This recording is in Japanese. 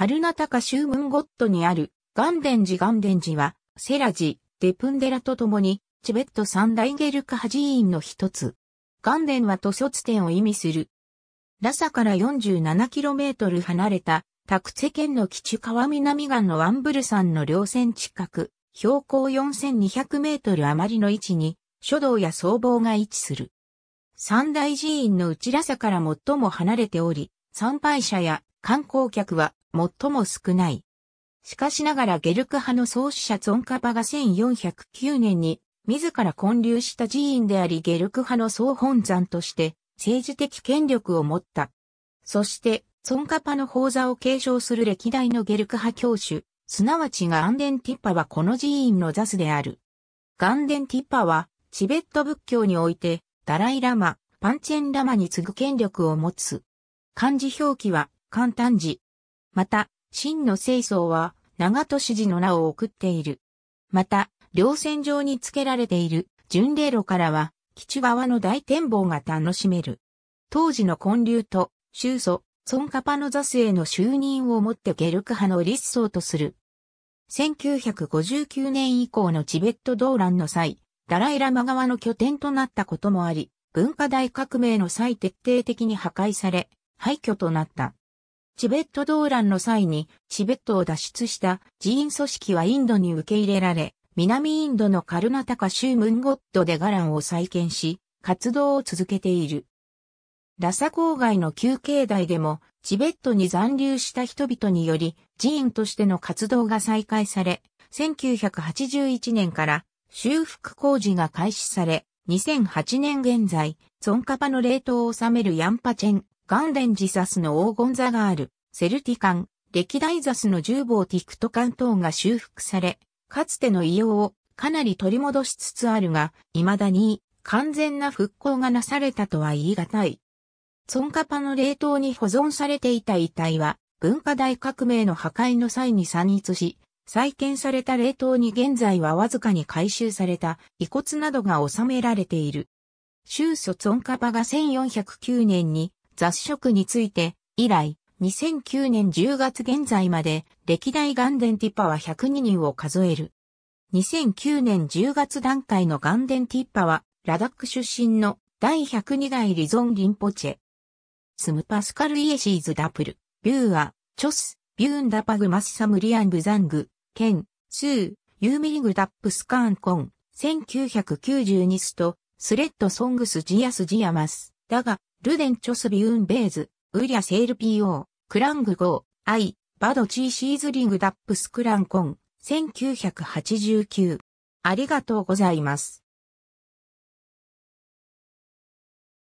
カルナタカ州ムンゴットにあるガンデン寺ガンデン寺は、セラジ、デプンデラと共に、チベット三大ゲルカ寺院の一つ。ガンデンは都卒点を意味する。ラサから 47km 離れたタクツェ県の基地川南岸のワンブル山の稜線近く、標高4200 m 余りの位置に、書道や僧帽が位置する。三大寺院の内ラサから最も離れており、参拝者や観光客は最も少ない。しかしながらゲルク派の創始者ツォンカパが1409年に自ら建立した寺院でありゲルク派の総本山として政治的権力を持った。そして、ツォンカパの法座を継承する歴代のゲルク派教主、すなわちガンデンティッパはこの寺院の座主である。ガンデンティッパは、チベット仏教において、ダライラマ、パンチェンラマに次ぐ権力を持つ。漢字表記は、簡単寺。また、真の清僧は、長都氏寺の名を送っている。また、稜線上につけられている巡礼路からは、基地側の大展望が楽しめる。当時の混流と、宗祖、孫カパの座スへの就任をもってゲルク派の立僧とする。1959年以降のチベット動乱の際、ダライラマ側の拠点となったこともあり、文化大革命の際徹底的に破壊され、廃墟となった。チベット動乱の際にチベットを脱出した寺院組織はインドに受け入れられ、南インドのカルナタカ州ムンゴッドでガランを再建し、活動を続けている。ラサ郊外の休憩台でも、チベットに残留した人々により、寺院としての活動が再開され、1981年から修復工事が開始され、2008年現在、ゾンカパの冷凍を収めるヤンパチェンガンデンジサスの黄金座がある、セルティカン、歴代ザスの重宝ティクトカン等が修復され、かつての異様をかなり取り戻しつつあるが、未だに完全な復興がなされたとは言い難い。ツォンカパの冷凍に保存されていた遺体は、文化大革命の破壊の際に散逸し、再建された冷凍に現在はわずかに回収された遺骨などが収められている。周祖ツォンカパが1409年に雑食について、以来、2009年10月現在まで、歴代ガンデンティッパは102人を数える。2009年10月段階のガンデンティッパは、ラダック出身の第102代リゾン・リンポチェ。スムパスカル・イエシーズ・ダプル、ビューア、チョス、ビューン・ダパグ・マッサム・リアン・ブザング、ケン、スー、ユーミリグ・ダップ・スカーン・コン、1992スと、スレッド・ソングス・ジアス・ジアマス、だが、ルデン・チョス・ビューン・ベーズ、ウリア・セール PO、クラング・ゴー、アイ、バド・チー・シーズリング・ダップス・クランコン、1989。ありがとうございます。